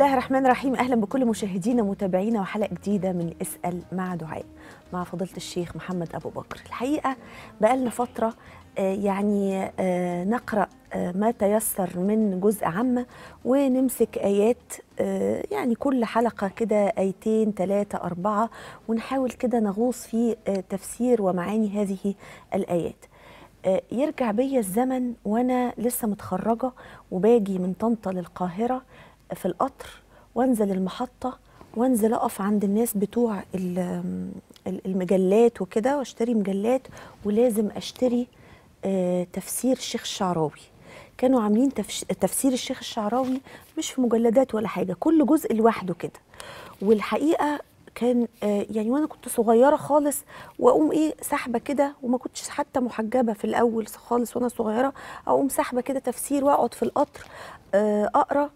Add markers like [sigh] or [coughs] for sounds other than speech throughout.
الله الرحمن الرحيم اهلا بكل مشاهدينا متابعينا وحلقه جديده من اسال مع دعاء مع فضيله الشيخ محمد ابو بكر الحقيقه بقى لنا فتره آه، يعني آه، نقرا آه، ما تيسر من جزء عامه ونمسك ايات يعني كل حلقه كده ايتين ثلاثه اربعه ونحاول كده نغوص في تفسير ومعاني هذه الايات يرجع بيا الزمن وانا لسه متخرجه وباجي من طنطا للقاهره في القطر وانزل المحطه وانزل اقف عند الناس بتوع المجلات وكده واشتري مجلات ولازم اشتري آه، تفسير الشيخ الشعراوي كانوا عاملين تفسير الشيخ الشعراوي مش في مجلدات ولا حاجه كل جزء لوحده كده والحقيقه كان آه، يعني وانا كنت صغيره خالص واقوم ايه سحبه كده وما كنتش حتى محجبه في الاول خالص وانا صغيره اقوم سحبه كده تفسير واقعد في القطر آه، اقرا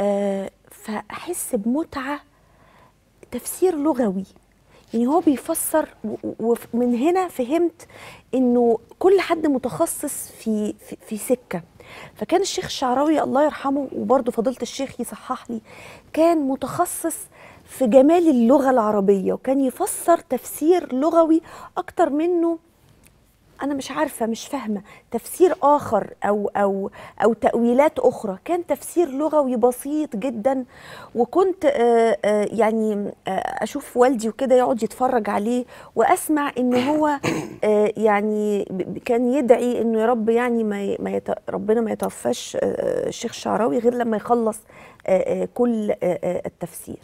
آه، فاحس بمتعه تفسير لغوي يعني هو بيفسر ومن هنا فهمت انه كل حد متخصص في في, سكه فكان الشيخ الشعراوي الله يرحمه وبرده فضيله الشيخ يصحح لي كان متخصص في جمال اللغه العربيه وكان يفسر تفسير لغوي اكتر منه انا مش عارفه مش فاهمه تفسير اخر او او او تاويلات اخرى كان تفسير لغوي بسيط جدا وكنت آآ آه، آآ آه، يعني آآ آه، اشوف والدي وكده يقعد يتفرج عليه واسمع ان هو يعني كان يدعي انه يا رب يعني ما, ما يت... ربنا ما يتوفاش الشيخ شعراوي غير لما يخلص كل التفسير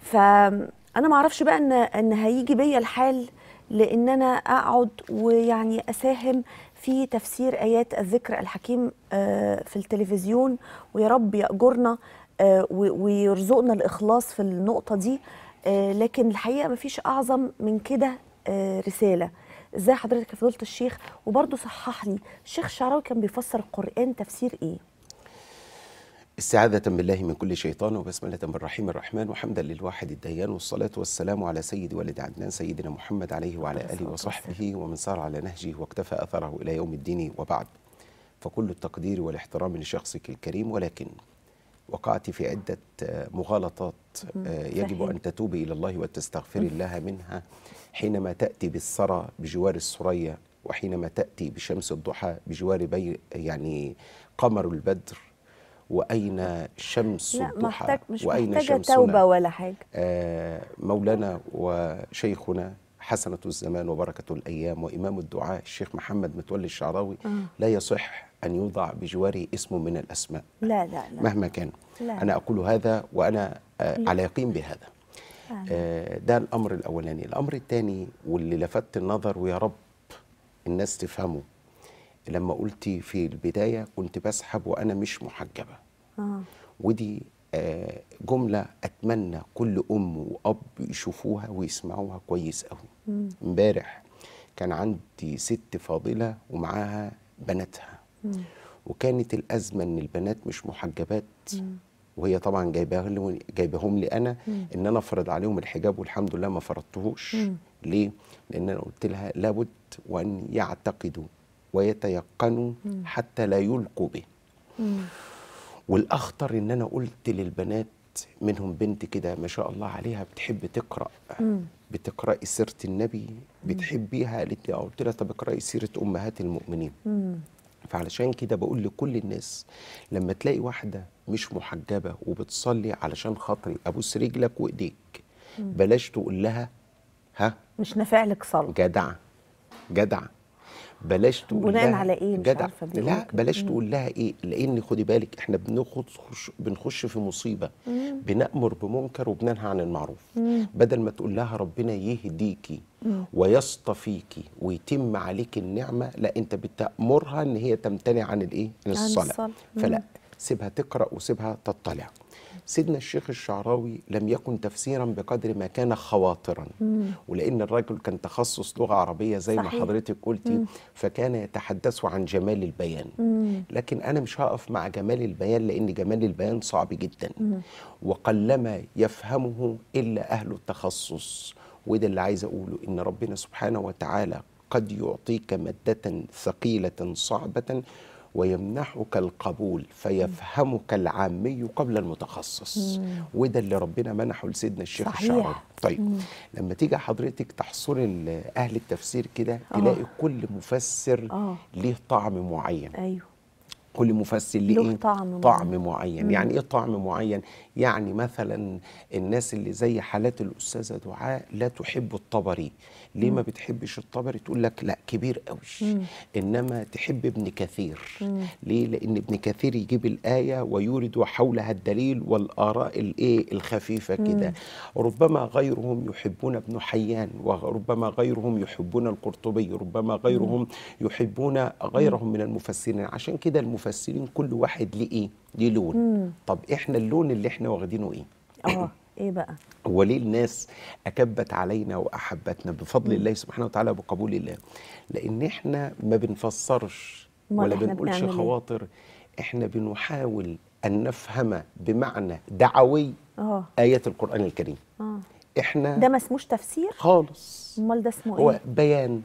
فانا ما اعرفش بقى ان ان هيجي بيا الحال لان انا اقعد ويعني اساهم في تفسير ايات الذكر الحكيم آه، في التلفزيون ويا رب ياجرنا آه، ويرزقنا الاخلاص في النقطه دي آه، لكن الحقيقه مفيش اعظم من كده رساله ازاي حضرتك يا فضيله الشيخ وبرضه صححني الشيخ شعراوي كان بيفسر القران تفسير ايه استعاذة بالله من كل شيطان من الرحيم الرحمن وحمدا للواحد الديان والصلاة والسلام على سيد ولد عدنان سيدنا محمد عليه وعلى آله وصحبه ومن سار على نهجه واكتفى أثره إلى يوم الدين وبعد فكل التقدير والاحترام لشخصك الكريم ولكن وقعت في عدة آه، مغالطات آه، يجب أن تتوبي إلى الله وتستغفري الله منها حينما تأتي بالثرى بجوار السرية وحينما تأتي بشمس الضحى بجوار بي يعني قمر البدر وأين شمس لا محتاج مش وأين شمسنا توبة ولا حاجة آه مولانا وشيخنا حسنة الزمان وبركة الأيام وإمام الدعاء الشيخ محمد متولي الشعراوي آه. لا يصح أن يوضع بجواره اسم من الأسماء لا لا لا مهما كان لا. أنا أقول هذا وأنا آه على يقين بهذا آه. آه ده الأمر الأولاني الأمر الثاني واللي لفت النظر ويا رب الناس تفهمه لما قلتي في البداية كنت بسحب وأنا مش محجبة آه. ودي آه، جملة أتمنى كل أم وأب يشوفوها ويسمعوها كويس قوي امبارح كان عندي ست فاضلة ومعاها بناتها وكانت الأزمة إن البنات مش محجبات مم. وهي طبعا جايباهم جايباهم لي أنا مم. إن أنا أفرض عليهم الحجاب والحمد لله ما فرضتهوش ليه؟ لأن أنا قلت لها لابد وأن يعتقدوا ويتيقنوا حتى لا يلقوا به والاخطر ان انا قلت للبنات منهم بنت كده ما شاء الله عليها بتحب تقرا بتقراي سيره النبي بتحبيها قالت لي آه، قلت لها طب اقراي سيره امهات المؤمنين فعلشان كده بقول لكل الناس لما تلاقي واحده مش محجبه وبتصلي علشان خاطري ابوس رجلك وايديك بلاش تقول لها ها مش نافع لك صلاه جدعه جدعه بلاش تقول بناء على ايه مش جدع. عارفه بيقولك. لا بلاش تقول لها ايه لان خدي بالك احنا بنخش بنخش في مصيبه مم. بنامر بمنكر وبننهى عن المعروف مم. بدل ما تقول لها ربنا يهديكي ويصطفيكي ويتم عليك النعمه لا انت بتامرها ان هي تمتنع عن الايه عن الصلاه, عن الصلاة. فلا سيبها تقرا وسيبها تطلع سيدنا الشيخ الشعراوي لم يكن تفسيرا بقدر ما كان خواطرا مم. ولأن الرجل كان تخصص لغة عربية زي صحيح. ما حضرتك قلتي مم. فكان يتحدث عن جمال البيان مم. لكن أنا مش هقف مع جمال البيان لأن جمال البيان صعب جدا مم. وقلما يفهمه إلا أهل التخصص وده اللي عايز أقوله إن ربنا سبحانه وتعالى قد يعطيك مادة ثقيلة صعبة ويمنحك القبول فيفهمك العامي قبل المتخصص وده اللي ربنا منحه لسيدنا الشيخ الشعراوي طيب مم. لما تيجي حضرتك تحصري اهل التفسير كده آه. تلاقي كل مفسر أوه. ليه طعم معين ايوه كل مفسر ليه إيه؟ طعم, طعم معين مم. يعني ايه طعم معين يعني مثلا الناس اللي زي حالات الاستاذه دعاء لا تحب الطبري ليه ما بتحبش الطبري تقول لك لا كبير قوي انما تحب ابن كثير ليه لان ابن كثير يجيب الايه ويورد وحولها الدليل والاراء الايه الخفيفه كده ربما غيرهم يحبون ابن حيان وربما غيرهم يحبون القرطبي ربما غيرهم يحبون غيرهم من المفسرين عشان كده المفسرين كل واحد ليه ايه ليه لون طب احنا اللون اللي احنا واخدينه ايه اه [clears throat] ايه بقى هو ليه الناس اكبت علينا واحبتنا بفضل م. الله سبحانه وتعالى وبقبول الله لان احنا ما بنفسرش ولا بنقولش إيه؟ خواطر احنا بنحاول ان نفهم بمعنى دعوي أوه. ايات القران الكريم أوه. احنا ده ما اسموش تفسير خالص امال ده اسمه ايه هو بيان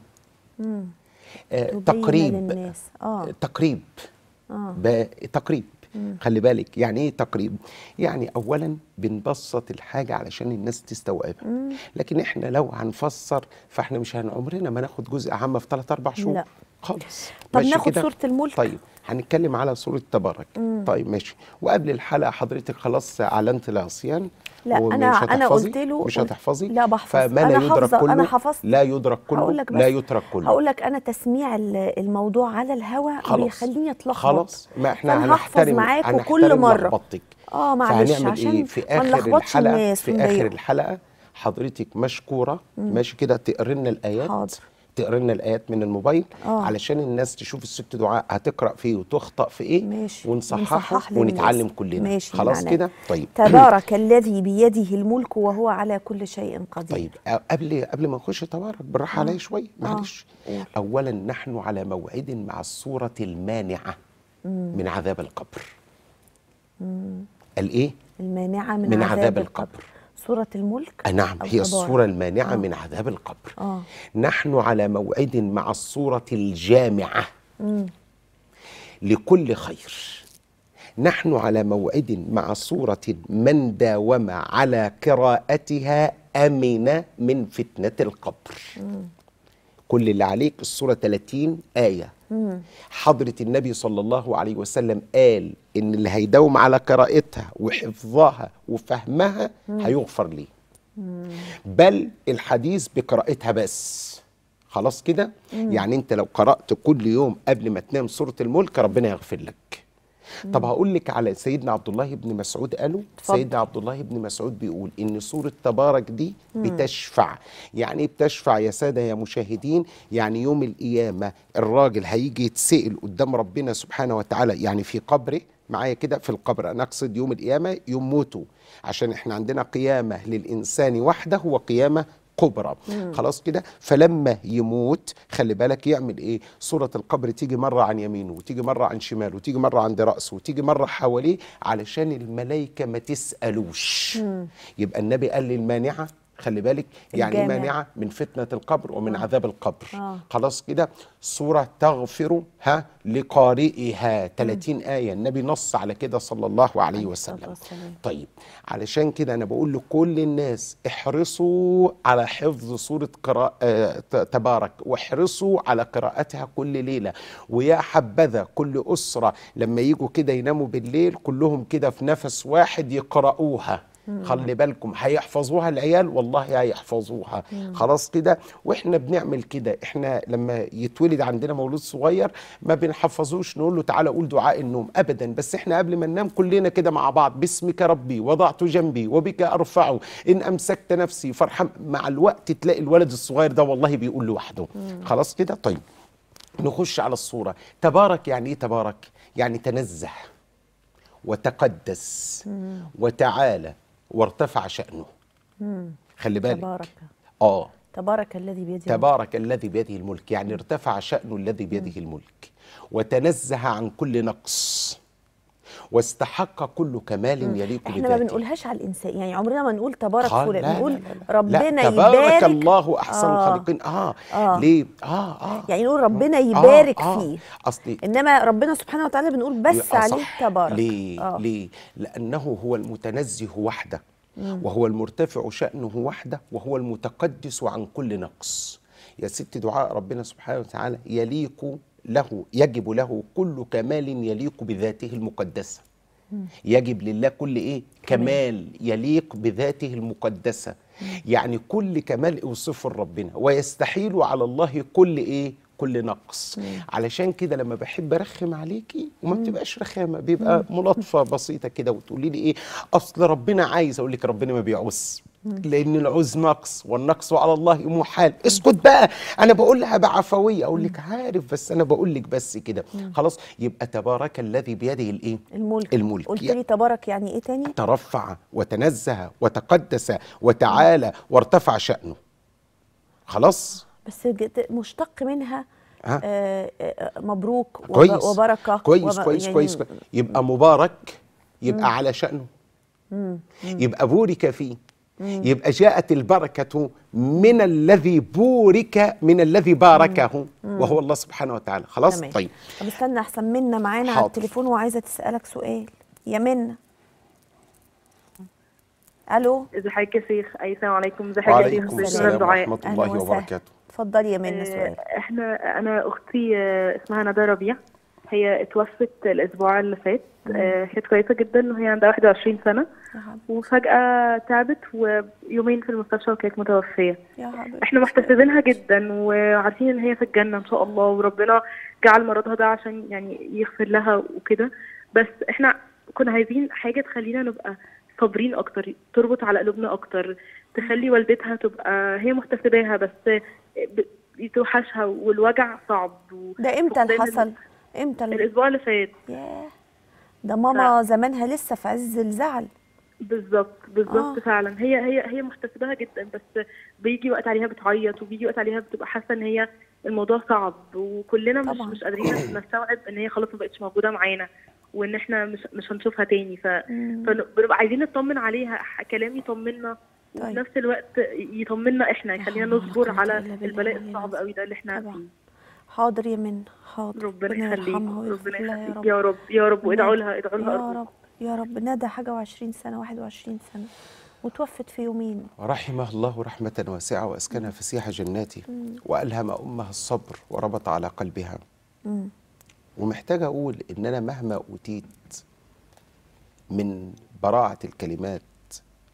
آه تقريب للناس. آه. تقريب آه. تقريب مم. خلي بالك يعني ايه تقريب يعني اولا بنبسط الحاجه علشان الناس تستوعبها مم. لكن احنا لو هنفسر فاحنا مش عمرنا ما ناخد جزء عام في 3 4 شهور لا. خالص طب ناخد صوره الملك طيب هنتكلم على صوره تبارك مم. طيب ماشي وقبل الحلقه حضرتك خلاص اعلنت العصيان لا انا انا قلت له مش هتحفظي لا بحفظ فما لا يدرك كله انا حفظت لا يدرك كله لا يترك كله هقول لك انا تسميع الموضوع على الهوا بيخليني اتلخبط خلاص ما احنا هنحترم معاك كل مره لخبطتك اه معلش إيه؟ عشان إيه في اخر الحلقه في اخر الحلقه حضرتك مشكوره ماشي كده تقري لنا الايات حاضر تقرا لنا الايات من الموبايل أوه. علشان الناس تشوف الست دعاء هتقرا فيه وتخطا في ايه ماشي. ونصححه ونتعلم كلنا ماشي خلاص كده طيب تبارك الذي بيده الملك وهو على كل شيء قدير طيب قبل قبل ما نخش تبارك بالراحه عليا آه. شويه آه. معلش أوه. اولا نحن على موعد مع الصوره المانعه مم. من عذاب القبر مم. الايه المانعه من, من عذاب, عذاب القبر, القبر. صورة الملك؟ آه، نعم هي الصورة المانعة آه. من عذاب القبر آه. نحن على موعد مع الصورة الجامعة م. لكل خير نحن على موعد مع صورة من داوم على قراءتها أمن من فتنة القبر م. كل اللي عليك الصورة 30 آية حضرة النبي صلى الله عليه وسلم قال إن اللي هيداوم على قراءتها وحفظها وفهمها هيغفر ليه بل الحديث بقراءتها بس خلاص كده يعني انت لو قرأت كل يوم قبل ما تنام سورة الملك ربنا يغفر لك طب هقول لك على سيدنا عبد الله بن مسعود قالوا فضل. سيدنا عبد الله بن مسعود بيقول ان سوره تبارك دي بتشفع يعني ايه بتشفع يا ساده يا مشاهدين يعني يوم القيامه الراجل هيجي يتسال قدام ربنا سبحانه وتعالى يعني في قبره معايا كده في القبر انا اقصد يوم القيامه يوم موته عشان احنا عندنا قيامه للانسان وحده وقيامه كبرى خلاص كده فلما يموت خلي بالك يعمل ايه صوره القبر تيجي مره عن يمينه وتيجي مره عن شماله وتيجي مره عند راسه وتيجي مره حواليه علشان الملائكه ما تسالوش يبقى النبي قال للمانعه خلي بالك يعني الجامعة. مانعة من فتنة القبر ومن آه. عذاب القبر آه. خلاص كده سورة تغفر ها لقارئها 30 آية النبي نص على كده صلى الله عليه وسلم طيب علشان كده أنا بقول لكل الناس احرصوا على حفظ سورة قراءة آه تبارك واحرصوا على قراءتها كل ليلة ويا حبذا كل أسرة لما يجوا كده يناموا بالليل كلهم كده في نفس واحد يقرأوها خلي بالكم هيحفظوها العيال والله هيحفظوها خلاص كده واحنا بنعمل كده احنا لما يتولد عندنا مولود صغير ما بنحفظوش نقول له تعالى قول دعاء النوم ابدا بس احنا قبل ما ننام كلنا كده مع بعض باسمك ربي وضعت جنبي وبك ارفعه ان امسكت نفسي فارحم مع الوقت تلاقي الولد الصغير ده والله بيقول لوحده خلاص كده طيب نخش على الصوره تبارك يعني ايه تبارك يعني تنزه وتقدس وتعالى وارتفع شأنه مم. خلي بالك تبارك آه تبارك الذي بيده تبارك الذي بيده الملك يعني ارتفع شأنه الذي بيده مم. الملك وتنزه عن كل نقص واستحق كل كمال يليق بذاته احنا ما بنقولهاش على الانسان يعني عمرنا ما نقول تبارك فلان بنقول ربنا لا تبارك يبارك الله احسن آه الخالقين آه, اه ليه اه اه يعني نقول ربنا آه، يبارك آه آه فيه اصلي انما ربنا سبحانه وتعالى بنقول بس عليه تبارك ليه آه ليه لانه هو المتنزه وحده وهو المرتفع شأنه وحده وهو المتقدس عن كل نقص يا ست دعاء ربنا سبحانه وتعالى يليق له يجب له كل كمال يليق بذاته المقدسه يجب لله كل ايه كمال يليق بذاته المقدسه يعني كل كمال اوصفه لربنا ويستحيل على الله كل ايه كل نقص علشان كده لما بحب ارخم عليكي وما بتبقاش رخامه بيبقى ملاطفه بسيطه كده وتقولي لي ايه اصل ربنا عايز اقول لك ربنا ما بيعوز لان العوز نقص والنقص على الله محال اسكت بقى انا بقول لها بعفويه اقول لك عارف بس انا بقول لك بس كده خلاص يبقى تبارك الذي بيده الايه الملك الملك قلت لي تبارك يعني ايه تاني ترفع وتنزه وتقدس وتعالى وارتفع شانه خلاص بس مشتق منها آه آه مبروك كويس وبركه كويس وب... كويس يعني كويس يبقى مبارك يبقى مم. على شانه مم. يبقى بورك فيه يبقى جاءت البركة من الذي بورك من الذي باركه مم. وهو الله سبحانه وتعالى خلاص تمام. طيب طب استنى احسن منا معانا على التليفون وعايزة تسألك سؤال يا منا الو ازي حضرتك يا شيخ اي سلام عليكم ازي حضرتك يا شيخ السلام ورحمه الله وبركاته اتفضلي يا منا آه، سؤال احنا انا اختي آه، اسمها ندى ربيع هي اتوفت الاسبوع اللي فات آه، كانت كويسه جدا وهي عندها 21 سنه وفجاه تعبت ويومين في المستشفى وكانت متوفيه احنا محتسبينها جدا وعارفين ان هي في الجنه ان شاء الله وربنا جعل مرضها ده عشان يعني يغفر لها وكده بس احنا كنا عايزين حاجه تخلينا نبقى صابرين اكتر تربط على قلوبنا اكتر تخلي والدتها تبقى هي محتسباها بس يتوحشها والوجع صعب ده امتى حصل امتى الاسبوع اللي فات ده ماما ف... زمانها لسه في عز الزعل بالظبط بالظبط آه. فعلا هي هي هي محتسباها جدا بس بيجي وقت عليها بتعيط وبيجي وقت عليها بتبقى حاسه ان هي الموضوع صعب وكلنا طبعا. مش مش قادرين [coughs] نستوعب ان هي خلاص ما بقتش موجوده معانا وان احنا مش مش هنشوفها تاني ف فبنبقى عايزين نطمن عليها كلام يطمنا طيب. وفي نفس الوقت يطمنا احنا يخلينا نصبر على البلاء الصعب قوي ده اللي احنا فيه حاضر يا من حاضر ربنا يخليك ربنا يخليك يا رب يا رب يا رب وادعوا لها ادعوا لها يا رب يا رب ندى حاجه و20 سنه 21 سنه وتوفت في يومين رحمه الله رحمة واسعة وأسكنها فسيح جناتي وألهم أمها الصبر وربط على قلبها مم. ومحتاجة أقول إن أنا مهما أوتيت من براعة الكلمات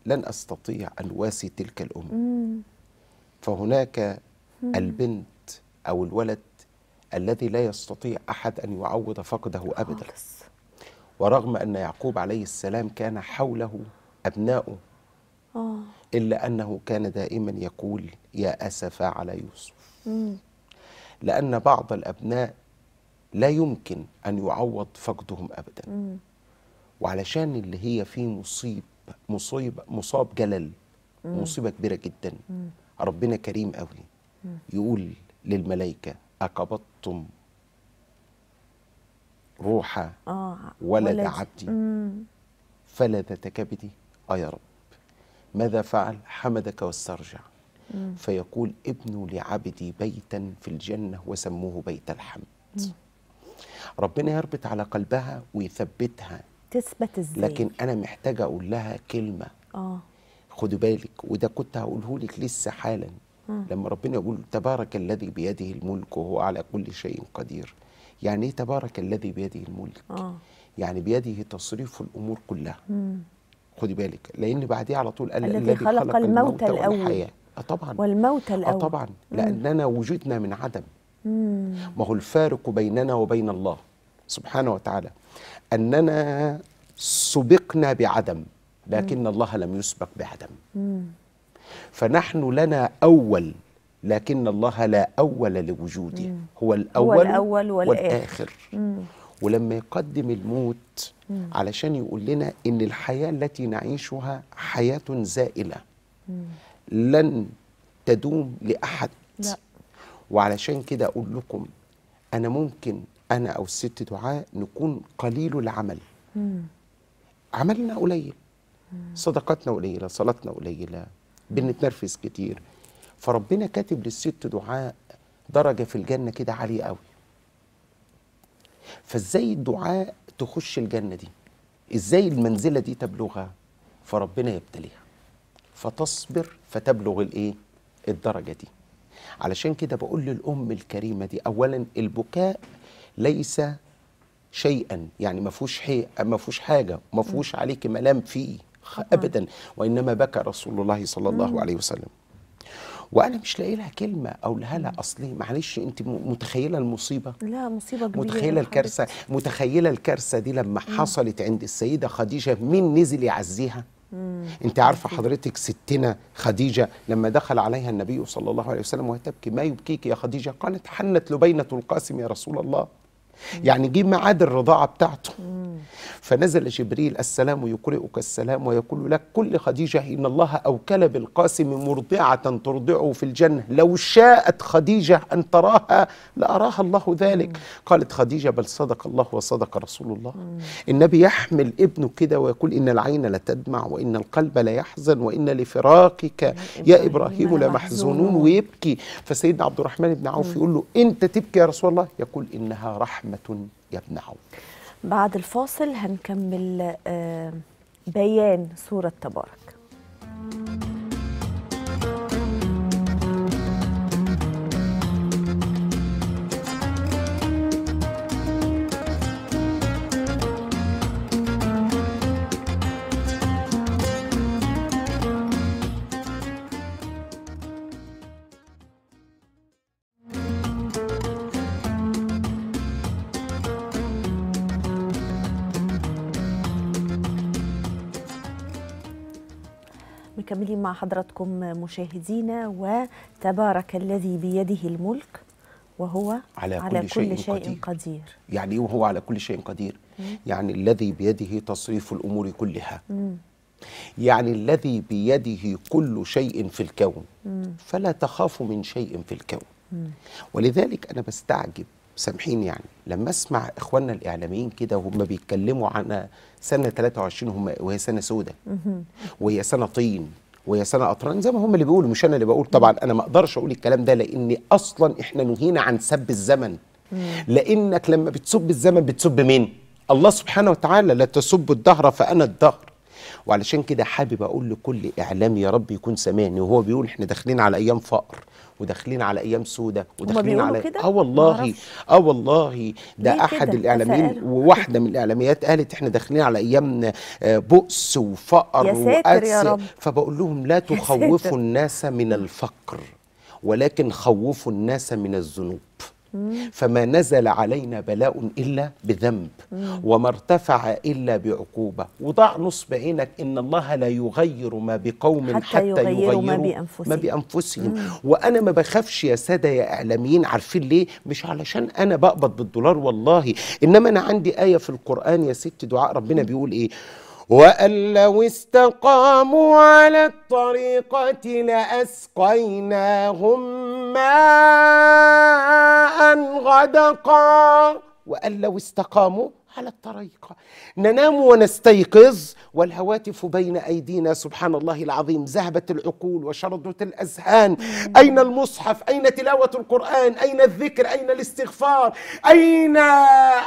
لن أستطيع أن واسي تلك الأم مم. فهناك مم. البنت أو الولد الذي لا يستطيع أحد أن يعوض فقده أبدا ورغم أن يعقوب عليه السلام كان حوله أبناؤه آه. إلا أنه كان دائما يقول يا أسف على يوسف لأن بعض الأبناء لا يمكن أن يعوض فقدهم أبدا وعلشان اللي هي فيه مصيب مصيب مصاب جلل مصيبة كبيرة جدا ربنا كريم قوي يقول للملائكة أقبضتم روح آه، ولد عبدي فلذة كبدي آه يا رب ماذا فعل حمدك واسترجع مم. فيقول ابنوا لعبدي بيتا في الجنة وسموه بيت الحمد مم. ربنا يربط على قلبها ويثبتها تثبت ازاي لكن انا محتاجه اقول لها كلمه اه خدي بالك وده كنت هقوله لك لسه حالا لما ربنا يقول تبارك الذي بيده الملك وهو على كل شيء قدير يعني ايه تبارك الذي بيده الملك آه. يعني بيده تصريف الامور كلها مم. خدي بالك لان بعديه على طول قال الذي خلق, خلق الموت, الموت الاول آه، طبعا والموت الاول آه، طبعا لاننا وجدنا من عدم ما هو الفارق بيننا وبين الله سبحانه وتعالى اننا سبقنا بعدم لكن مم. الله لم يسبق بعدم مم. فنحن لنا أول لكن الله لا أول لوجوده مم. هو الأول, هو الأول والآخر, والآخر. ولما يقدم الموت مم. علشان يقول لنا إن الحياة التي نعيشها حياة زائلة مم. لن تدوم لأحد لا. وعلشان كده أقول لكم أنا ممكن أنا أو الست دعاء نكون قليل العمل مم. عملنا قليل صدقاتنا قليلة صلاتنا قليلة بنتنرفز كتير فربنا كاتب للست دعاء درجة في الجنة كده عالية قوي فازاي الدعاء تخش الجنة دي ازاي المنزلة دي تبلغها فربنا يبتليها فتصبر فتبلغ الايه الدرجة دي علشان كده بقول للأم الكريمة دي أولا البكاء ليس شيئا يعني ما فيهوش ما فيهوش حاجه ما فيهوش عليك ملام فيه أبدا وإنما بكى رسول الله صلى الله عليه وسلم وانا مش لاقي لها كلمه اقولها لها اصلي معلش انت متخيله المصيبه لا مصيبه كبيره متخيله يعني الكارثه متخيله الكارثه دي لما حصلت عند السيده خديجه مين نزل يعزيها انت عارفه حضرتك ستنا خديجه لما دخل عليها النبي صلى الله عليه وسلم وهي تبكي ما يبكيك يا خديجه قالت حنت لبينه القاسم يا رسول الله يعني جه ميعاد الرضاعه بتاعته فنزل جبريل السلام يقرئك السلام ويقول لك كل خديجه ان الله اوكل بالقاسم مرضعه ترضعه في الجنه لو شاءت خديجه ان تراها لاراها الله ذلك قالت خديجه بل صدق الله وصدق رسول الله النبي يحمل ابنه كده ويقول ان العين لتدمع وان القلب لا يحزن وان لفراقك يا ابراهيم لمحزونون ويبكي فسيدنا عبد الرحمن بن عوف يقول له انت تبكي يا رسول الله يقول انها رحمه نعمة يمنعه بعد الفاصل هنكمل آه، بيان سورة تبارك Thank you. مع حضراتكم مشاهدينا وتبارك الذي بيده الملك وهو على, على كل, شيء, شيء قدير. قدير يعني ايه وهو على كل شيء قدير مم. يعني الذي بيده تصريف الامور كلها مم. يعني الذي بيده كل شيء في الكون مم. فلا تخاف من شيء في الكون مم. ولذلك انا بستعجب سامحين يعني لما اسمع اخواننا الاعلاميين كده وهم بيتكلموا عن سنه 23 هم وهي سنه سوداء وهي سنه طين ويا سنه قطران زي ما هم اللي بيقولوا مش انا اللي بقول طبعا انا ما اقدرش اقول الكلام ده لان اصلا احنا نهينا عن سب الزمن لانك لما بتسب الزمن بتسب مين الله سبحانه وتعالى لا تسب الدهر فانا الدهر وعلشان كده حابب اقول لكل اعلامي يا رب يكون سامعني وهو بيقول احنا داخلين على ايام فقر وداخلين على ايام سودة وداخلين على اه والله اه والله ده احد الاعلاميين وواحده من الاعلاميات قالت احنا داخلين على ايام آه، بؤس وفقر يا فبقول لهم لا تخوفوا الناس من الفقر ولكن خوفوا الناس من الذنوب فما نزل علينا بلاء إلا بذنب وما ارتفع إلا بعقوبة وضع نصب عينك إن الله لا يغير ما بقوم حتى, حتى يغيروا ما بأنفسهم, ما بأنفسهم. وأنا ما بخافش يا سادة يا إعلاميين عارفين ليه مش علشان أنا بقبض بالدولار والله إنما أنا عندي آية في القرآن يا ست دعاء ربنا بيقول إيه وأن لو استقاموا على الطريقة لأسقيناهم ماء غدقا وأن لو استقاموا على الطريقة ننام ونستيقظ والهواتف بين أيدينا سبحان الله العظيم ذهبت العقول وشردت الأذهان أين المصحف أين تلاوة القرآن أين الذكر أين الاستغفار أين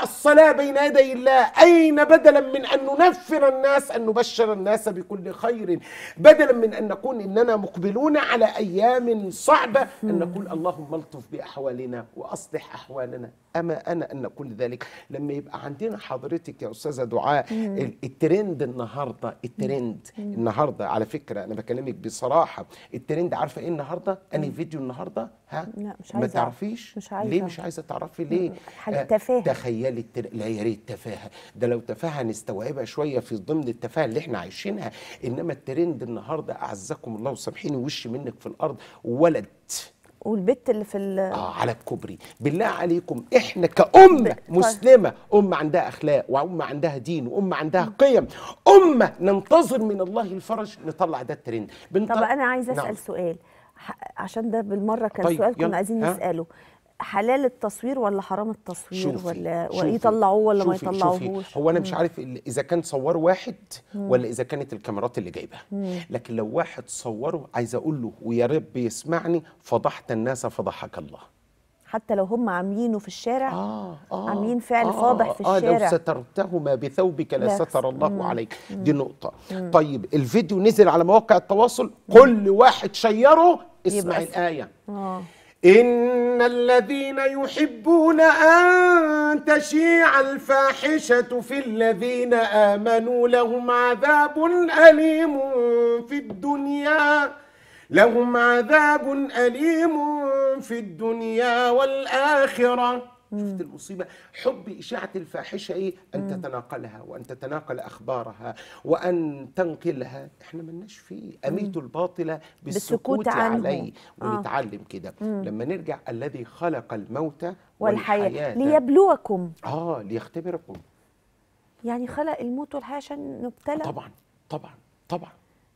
الصلاة بين يدي الله أين بدلا من أن ننفر الناس أن نبشر الناس بكل خير بدلا من أن نكون إننا مقبلون على أيام صعبة أن نقول اللهم الطف بأحوالنا وأصلح أحوالنا اما انا ان كل ذلك لما يبقى عندنا حضرتك يا استاذه دعاء الترند النهارده الترند النهارده على فكره انا بكلمك بصراحه الترند عارفه ايه النهارده انا فيديو النهارده ها لا مش عايزه ما تعرفيش مش عايزه ليه مش عايزه تعرفي ليه حاجه آه، تفاهه تخيلي التر... لا يا ريت تفاهه ده لو تفاهه نستوعبها شويه في ضمن التفاهه اللي احنا عايشينها انما الترند النهارده اعزكم الله وسامحيني وش منك في الارض ولد والبت اللي في ال اه على الكوبري بالله عليكم احنا كأمة طيب. مسلمة أمة عندها أخلاق وأمة عندها دين وأمة عندها قيم أمة ننتظر من الله الفرج نطلع ده الترند بنطلع... طب أنا عايزة أسأل نعم. سؤال عشان ده بالمرة كان طيب سؤال كنا عايزين نسأله حلال التصوير ولا حرام التصوير شوفي ولا يطلعوه ولا ما يطلعوهوش هو انا مش عارف اذا كان صور واحد مم. ولا اذا كانت الكاميرات اللي جايبها لكن لو واحد صوره عايز اقول له ويا رب يسمعني فضحت الناس فضحك الله حتى لو هم عاملينه في الشارع آه آه عاملين فعل آه فاضح في آه الشارع لو سترتهما بثوبك لا ستر الله مم عليك دي نقطة مم طيب الفيديو نزل على مواقع التواصل كل واحد شيره اسمع الآية آه إن الذين يحبون أن تشيع الفاحشة في الذين آمنوا لهم عذاب أليم في الدنيا لهم عذاب أليم في الدنيا والآخرة شفت المصيبه حب اشاعه الفاحشه ايه ان تتناقلها وان تتناقل اخبارها وان تنقلها احنا لناش فيه اميت الباطله بالسكوت عنه. عليه آه. ونتعلم آه. كده لما نرجع الذي خلق الموت والحياه, والحياة. ليبلوكم اه ليختبركم يعني خلق الموت والحياه عشان نبتلى طبعا طبعا طبعا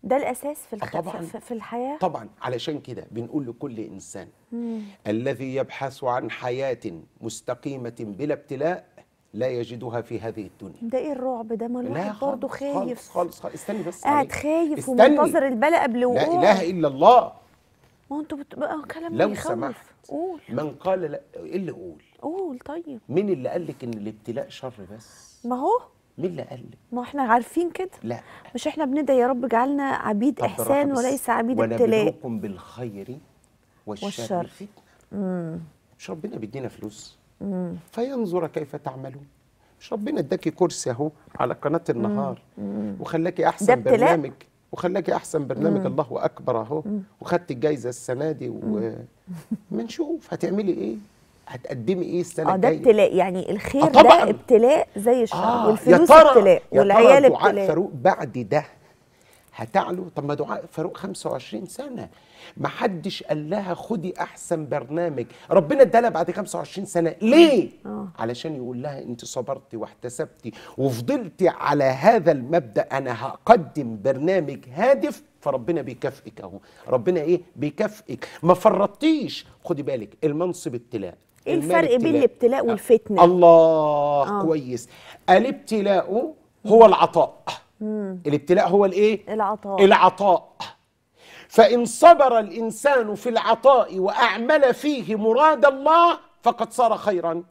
ده الاساس في آه، الخ... طبعا في الحياه طبعا علشان كده بنقول لكل انسان مم. الذي يبحث عن حياه مستقيمه بلا ابتلاء لا يجدها في هذه الدنيا ده ايه الرعب ده ما الواحد برضه خايف خالص خالص خالص استني بس قاعد خايف استني. ومنتظر البلاء قبل وقوعه لا اله الا الله ما هو انتوا بتبقى كلام لو يخوف. سمحت قول من قال لا ايه اللي قول قول طيب مين اللي قال لك ان الابتلاء شر بس ما هو مين اللي لك؟ ما احنا عارفين كده لا مش احنا بندعي يا رب اجعلنا عبيد احسان وليس عبيد ابتلاء ونبلوكم بالخير والشر والشر مش ربنا بيدينا فلوس مم. فينظر كيف تعملون مش ربنا اداكي كرسي اهو على قناه النهار وخلاكي احسن برنامج وخلاكي احسن برنامج مم. الله اكبر اهو وخدت الجايزه السنه دي ومنشوف [laughs] هتعملي ايه هتقدمي ايه السنه الجايه؟ اه ده ابتلاء يعني الخير آه، ده ابتلاء زي الشر آه والفلوس ابتلاء والعيال ابتلاء دعاء فاروق بعد ده هتعلو طب ما دعاء فاروق 25 سنه ما حدش قال لها خدي احسن برنامج ربنا ادالها بعد 25 سنه ليه آه. علشان يقول لها انت صبرتي واحتسبتي وفضلتي على هذا المبدا انا هقدم برنامج هادف فربنا بيكافئك اهو ربنا ايه بيكافئك ما فرطتيش خدي بالك المنصب ابتلاء ايه الفرق بين الابتلاء آه. والفتنه الله آه. كويس الابتلاء هو العطاء مم. الابتلاء هو الايه العطاء العطاء فان صبر الانسان في العطاء واعمل فيه مراد الله فقد صار خيرا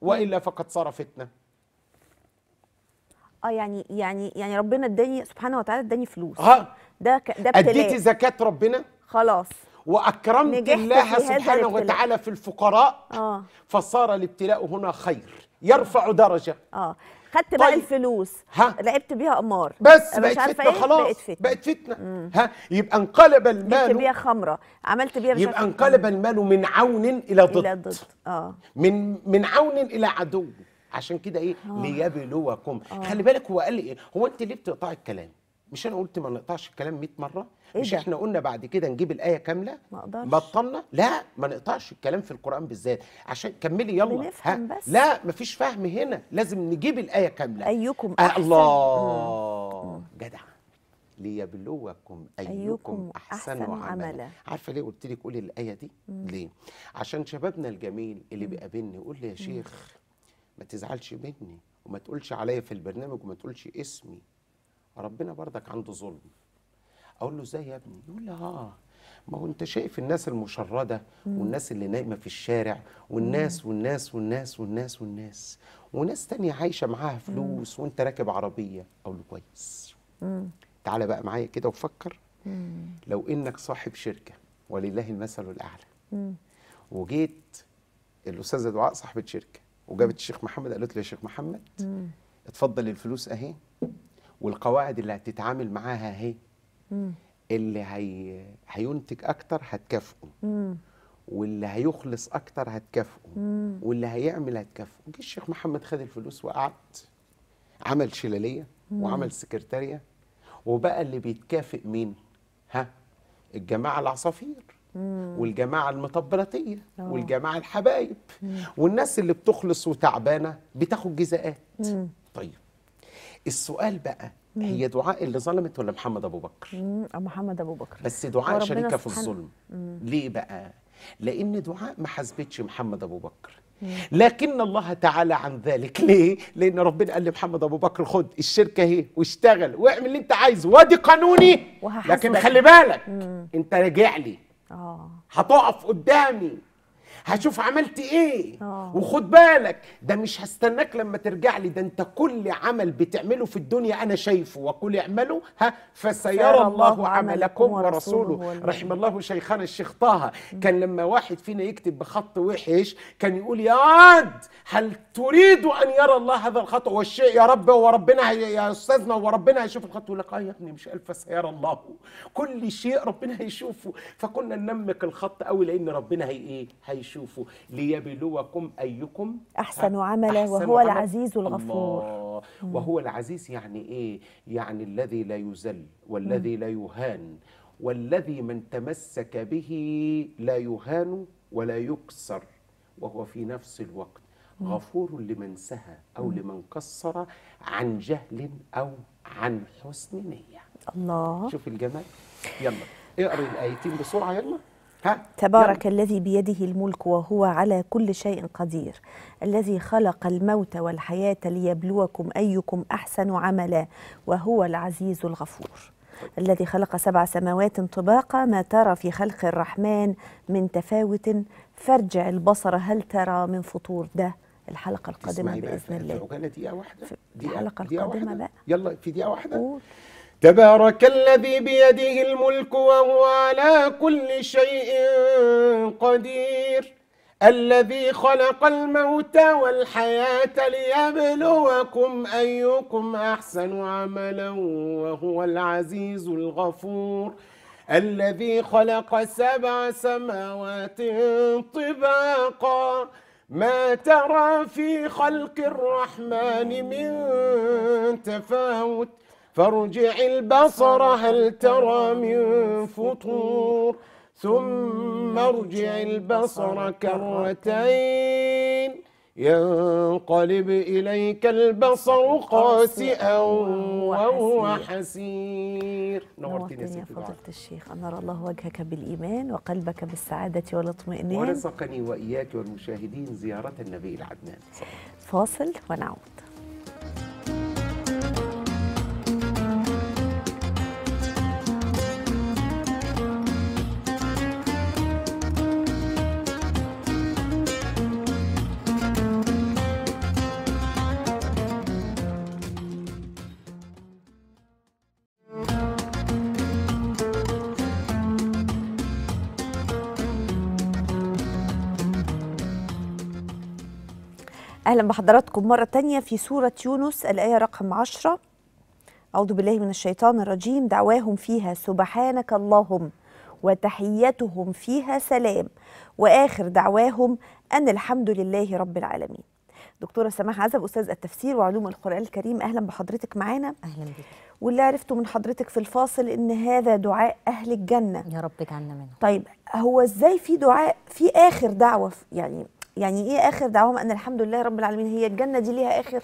والا فقد صار فتنه اه يعني يعني يعني ربنا اداني سبحانه وتعالى اداني فلوس اه ده ده ابتلاء اديتي زكاه ربنا خلاص واكرمت الله سبحانه وتعالى في الفقراء آه. فصار الابتلاء هنا خير يرفع درجه اه خدت طيب. بقى الفلوس ها لعبت بيها قمار بس بقت فتنه إيه؟ خلاص بقت فتنه, بقت فتنة. ها يبقى انقلب المال جبت بيها خمره عملت بيها يبقى انقلب المال من عون الى ضد الى ضد اه من من عون الى عدو عشان كده ايه آه. ليبلوكم آه. خلي بالك هو قال ايه هو انت ليه بتقطعي الكلام مش انا قلت ما نقطعش الكلام 100 مره إيه مش ده؟ احنا قلنا بعد كده نجيب الايه كامله ما اقدرش بطلنا لا ما نقطعش الكلام في القران بالذات عشان كملي يلا ها بس. لا مفيش فهم هنا لازم نجيب الايه كامله ايكم آه، أحسن. آه الله جدع ليبلوكم أيكم, أيكم أحسن, أحسن عملا. عارفة ليه قلت لك قولي الآية دي؟ مم. ليه؟ عشان شبابنا الجميل اللي بيقابلني يقول لي يا شيخ ما تزعلش مني وما تقولش عليا في البرنامج وما تقولش اسمي ربنا بردك عنده ظلم اقول له ازاي يا ابني يقول لي اه ما هو انت شايف الناس المشرده والناس اللي نايمه في الشارع والناس والناس والناس والناس والناس وناس تانية عايشه معاها فلوس وانت راكب عربيه اقول له كويس تعالى بقى معايا كده وفكر لو انك صاحب شركه ولله المثل الاعلى وجيت الاستاذه دعاء صاحبه شركه وجابت الشيخ محمد قالت له يا شيخ محمد اتفضل الفلوس اهي والقواعد اللي هتتعامل معاها اهي اللي هي... هينتج اكتر هتكافئه واللي هيخلص اكتر هتكافئه واللي هيعمل هتكافئه جه الشيخ محمد خد الفلوس وقعد عمل شلاليه وعمل سكرتاريه وبقى اللي بيتكافئ مين ها الجماعه العصافير والجماعه المطبلاتيه آه. والجماعه الحبايب والناس اللي بتخلص وتعبانه بتاخد جزاءات طيب السؤال بقى مم. هي دعاء اللي ظلمت ولا محمد ابو بكر مم. محمد ابو بكر بس دعاء شريكه في الظلم مم. ليه بقى لان دعاء ما حسبتش محمد ابو بكر لكن الله تعالى عن ذلك ليه لان ربنا قال لمحمد ابو بكر خد الشركه اهي واشتغل واعمل اللي انت عايزه وادي قانوني لكن خلي بالك انت راجع لي آه. هتقف قدامي هشوف عملت ايه أوه. وخد بالك ده مش هستناك لما ترجع لي ده انت كل عمل بتعمله في الدنيا انا شايفه وكل اعملوا ها فسيرى الله عملكم ورسوله رحم الله شيخنا الشيخ طه كان لما واحد فينا يكتب بخط وحش كان يقول يا عاد هل تريد ان يرى الله هذا الخط والشيء يا رب وربنا يا استاذنا وربنا هيشوف الخط يقول لك اه يا ابني مش قال فسيرى الله كل شيء ربنا هيشوفه فكنا ننمك الخط قوي لان ربنا هي ايه هيشوف تشوفوا ليبلوكم أيكم أحسن عملا وهو عمل. العزيز الغفور الله. وهو العزيز يعني إيه؟ يعني الذي لا يزل والذي لا يهان والذي من تمسك به لا يهان ولا يكسر وهو في نفس الوقت غفور لمن سهى أو لمن قصر عن جهل أو عن حسن نية الله شوف الجمال يلا اقرأ الآيتين بسرعة يلا ها؟ تبارك يعني الذي بيده الملك وهو على كل شيء قدير الذي خلق الموت والحياة ليبلوكم أيكم أحسن عملا وهو العزيز الغفور الذي خلق سبع سماوات طباقا ما ترى في خلق الرحمن من تفاوت فارجع البصر هل ترى من فطور ده الحلقة القادمة بإذن الله دقيقة واحدة الحلقة القادمة بقى يلا في دقيقة واحدة قول. تبارك الذي بيده الملك وهو على كل شيء قدير الذي خلق الموت والحياة ليبلوكم أيكم أحسن عملا وهو العزيز الغفور الذي خلق سبع سماوات طباقا ما ترى في خلق الرحمن من تفاوت فارجع البصر هل ترى من فطور ثم ارجع البصر كرتين ينقلب إليك البصر قاسئا وهو حسير نورتني يا فضيلة الشيخ أنار الله وجهك بالإيمان وقلبك بالسعادة والاطمئنان ورزقني وإياك والمشاهدين زيارة النبي العدنان فاصل ونعود أهلا بحضراتكم مرة تانية في سورة يونس الآية رقم عشرة أعوذ بالله من الشيطان الرجيم دعواهم فيها سبحانك اللهم وتحيتهم فيها سلام وآخر دعواهم أن الحمد لله رب العالمين دكتورة سماح عزب أستاذ التفسير وعلوم القرآن الكريم أهلا بحضرتك معانا أهلا بك واللي عرفته من حضرتك في الفاصل إن هذا دعاء أهل الجنة يا رب جعلنا منه طيب هو إزاي في دعاء في آخر دعوة يعني يعني ايه اخر دعواهم ان الحمد لله رب العالمين هي الجنه دي ليها اخر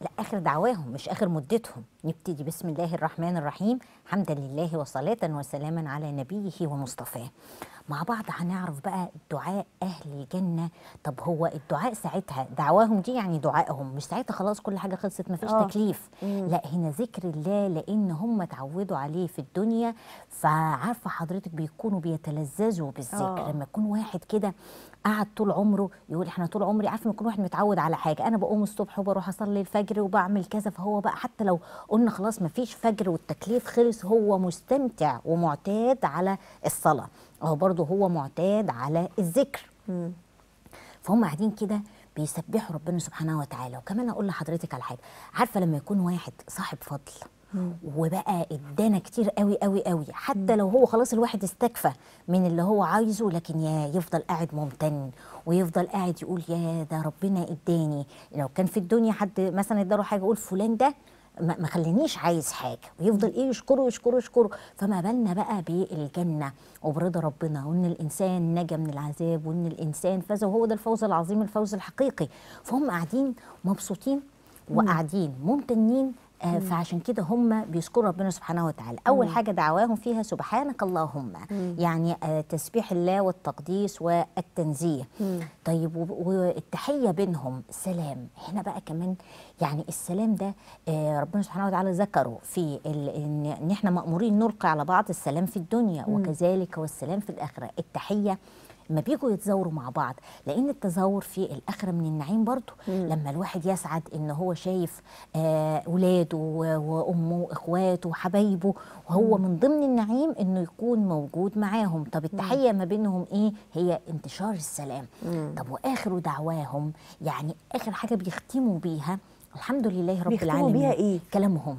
لا اخر دعواهم مش اخر مدتهم نبتدي بسم الله الرحمن الرحيم حمدا لله وصلاه وسلاما على نبيه ومصطفاه مع بعض هنعرف بقى دعاء أهل الجنة طب هو الدعاء ساعتها دعواهم دي يعني دعائهم مش ساعتها خلاص كل حاجة خلصت مفيش فيش آه. تكليف لا هنا ذكر الله لأن هم اتعودوا عليه في الدنيا فعارفة حضرتك بيكونوا بيتلذذوا بالذكر آه. لما يكون واحد كده قعد طول عمره يقول احنا طول عمري عارف ان كل واحد متعود على حاجه انا بقوم الصبح وبروح اصلي الفجر وبعمل كذا فهو بقى حتى لو قلنا خلاص مفيش فجر والتكليف خلص هو مستمتع ومعتاد على الصلاه هو برضه هو معتاد على الذكر فهم قاعدين كده بيسبحوا ربنا سبحانه وتعالى وكمان اقول لحضرتك على حاجه عارفه لما يكون واحد صاحب فضل وبقى ادانا كتير قوي قوي قوي حتى لو هو خلاص الواحد استكفى من اللي هو عايزه لكن يا يفضل قاعد ممتن ويفضل قاعد يقول يا ده ربنا اداني لو كان في الدنيا حد مثلا اداله حاجه يقول فلان ده ما خلينيش عايز حاجه ويفضل ايه يشكره يشكره يشكره فما بالنا بقى بالجنه وبرضا ربنا وان الانسان نجا من العذاب وان الانسان فاز وهو ده الفوز العظيم الفوز الحقيقي فهم قاعدين مبسوطين وقاعدين ممتنين آه فعشان كده هم بيذكروا ربنا سبحانه وتعالى اول مم. حاجه دعواهم فيها سبحانك اللهم مم. يعني آه تسبيح الله والتقديس والتنزيه مم. طيب والتحيه بينهم سلام هنا بقى كمان يعني السلام ده آه ربنا سبحانه وتعالى ذكره في ان احنا مامورين نلقي على بعض السلام في الدنيا مم. وكذلك والسلام في الاخره التحيه لما بيجوا يتزاوروا مع بعض لان التزاور في الاخر من النعيم برضه لما الواحد يسعد ان هو شايف اولاده آه، وامه واخواته وحبايبه وهو من ضمن النعيم انه يكون موجود معاهم طب التحيه ما بينهم ايه هي انتشار السلام طب واخر دعواهم يعني اخر حاجه بيختموا بيها الحمد لله رب العالمين بيها إيه؟ كلامهم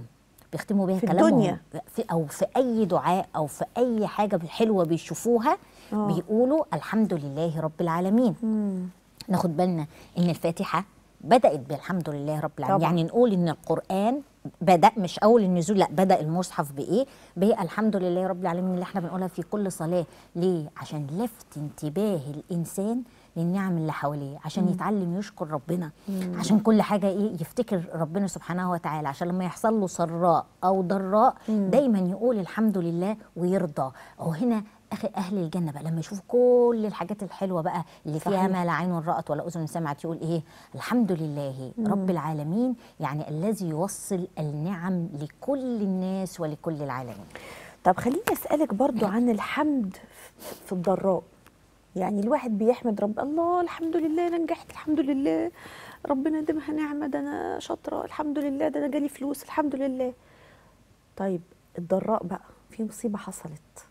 بيختموا بيها في كلامهم الدنيا. في او في اي دعاء او في اي حاجه حلوه بيشوفوها أوه. بيقولوا الحمد لله رب العالمين مم. ناخد بالنا ان الفاتحه بدات بالحمد لله رب العالمين طبعا. يعني نقول ان القران بدا مش اول النزول لا بدا المصحف بايه بالحمد لله رب العالمين اللي احنا بنقولها في كل صلاه ليه عشان لفت انتباه الانسان للنعم اللي حواليه عشان مم. يتعلم يشكر ربنا مم. عشان كل حاجه ايه يفتكر ربنا سبحانه وتعالى عشان لما يحصل له سراء او ضراء دايما يقول الحمد لله ويرضى او هنا اخي اهل الجنه بقى لما يشوف كل الحاجات الحلوه بقى اللي صحيح. فيها ما لا عين رات ولا اذن سمعت يقول ايه الحمد لله مم. رب العالمين يعني الذي يوصل النعم لكل الناس ولكل العالمين طب خليني اسالك برضو عن الحمد في الضراء يعني الواحد بيحمد رب الله الحمد لله انا نجحت الحمد لله ربنا دمها نعمه ده انا شاطره الحمد لله ده انا جالي فلوس الحمد لله طيب الضراء بقى في مصيبه حصلت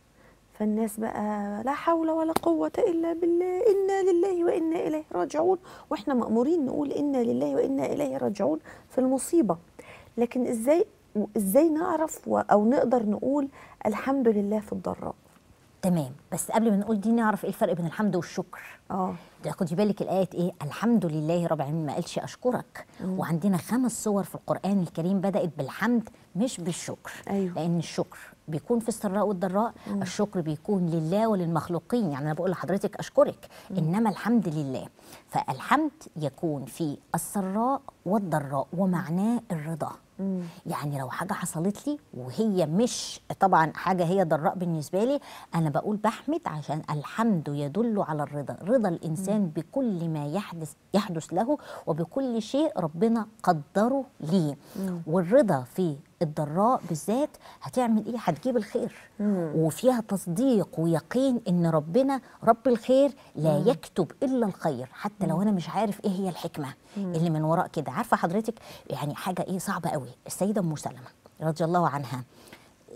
فالناس بقى لا حول ولا قوة إلا بالله إنا لله وإنا إليه راجعون وإحنا مأمورين نقول إنا لله وإنا إليه راجعون في المصيبة لكن إزاي إزاي نعرف أو نقدر نقول الحمد لله في الضراء تمام بس قبل ما نقول دي نعرف ايه الفرق بين الحمد والشكر اه خدي بالك الايه ايه الحمد لله رب العالمين ما قالش اشكرك مم. وعندنا خمس صور في القران الكريم بدات بالحمد مش بالشكر أيوه. لان الشكر بيكون في السراء والضراء مم. الشكر بيكون لله وللمخلوقين يعني انا بقول لحضرتك اشكرك مم. انما الحمد لله فالحمد يكون في السراء والضراء ومعناه الرضا مم. يعني لو حاجه حصلت لي وهي مش طبعا حاجه هي ضراء بالنسبه لي انا بقول بحمد عشان الحمد يدل على الرضا رضا الانسان مم. بكل ما يحدث يحدث له وبكل شيء ربنا قدره ليه والرضا في الضراء بالذات هتعمل ايه هتجيب الخير مم. وفيها تصديق ويقين ان ربنا رب الخير لا مم. يكتب الا الخير حتى لو انا مش عارف ايه هي الحكمه مم. اللي من وراء كده عارفه حضرتك يعني حاجه ايه صعبه قوي السيده ام سلمه رضي الله عنها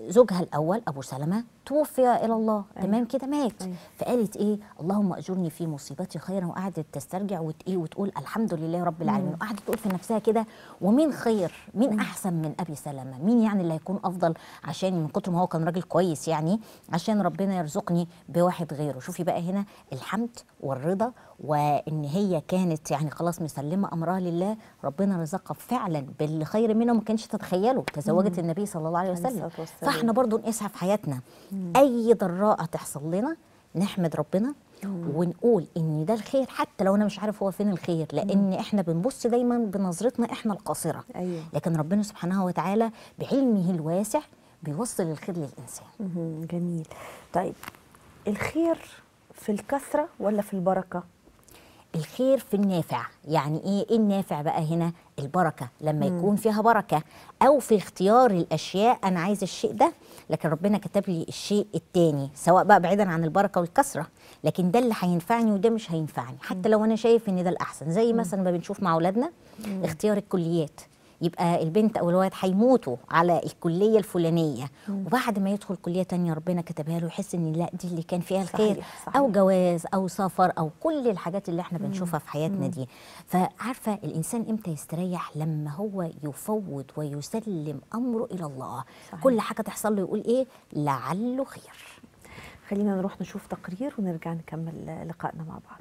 زوجها الاول ابو سلمه توفي الى الله أيه. تمام كده مات أيه. فقالت ايه اللهم اجرني في مصيبتي خيرا وقعدت تسترجع وت... إيه وتقول الحمد لله رب العالمين وقعدت تقول في نفسها كده ومين خير مين مم. احسن من ابي سلامه مين يعني اللي هيكون افضل عشان من كتر ما هو كان راجل كويس يعني عشان ربنا يرزقني بواحد غيره شوفي بقى هنا الحمد والرضا وان هي كانت يعني خلاص مسلمه امرها لله ربنا رزقها فعلا بالخير منه ما كانش تتخيله تزوجت النبي صلى الله عليه وسلم فاحنا برضو نقيسها في حياتنا اي ضراء تحصل لنا نحمد ربنا ونقول ان ده الخير حتى لو انا مش عارف هو فين الخير لان احنا بنبص دايما بنظرتنا احنا القاصره أيوة. لكن ربنا سبحانه وتعالى بعلمه الواسع بيوصل الخير للانسان جميل طيب الخير في الكثره ولا في البركه الخير في النافع يعني ايه, إيه النافع بقى هنا البركه لما يكون فيها بركه او في اختيار الاشياء انا عايز الشيء ده لكن ربنا كتب لي الشيء التاني سواء بقى بعيدا عن البركه والكسره لكن ده اللي هينفعني وده مش هينفعني حتى لو انا شايف ان ده الاحسن زي مثلا ما بنشوف مع اولادنا اختيار الكليات يبقى البنت او الولد هيموتوا على الكليه الفلانيه مم. وبعد ما يدخل كليه تانية ربنا كتبها له يحس ان لا دي اللي كان فيها الخير صحيح. صحيح. او جواز او سفر او كل الحاجات اللي احنا بنشوفها في حياتنا مم. دي فعارفه الانسان امتى يستريح لما هو يفوض ويسلم امره الى الله صحيح. كل حاجه تحصل له يقول ايه لعله خير خلينا نروح نشوف تقرير ونرجع نكمل لقائنا مع بعض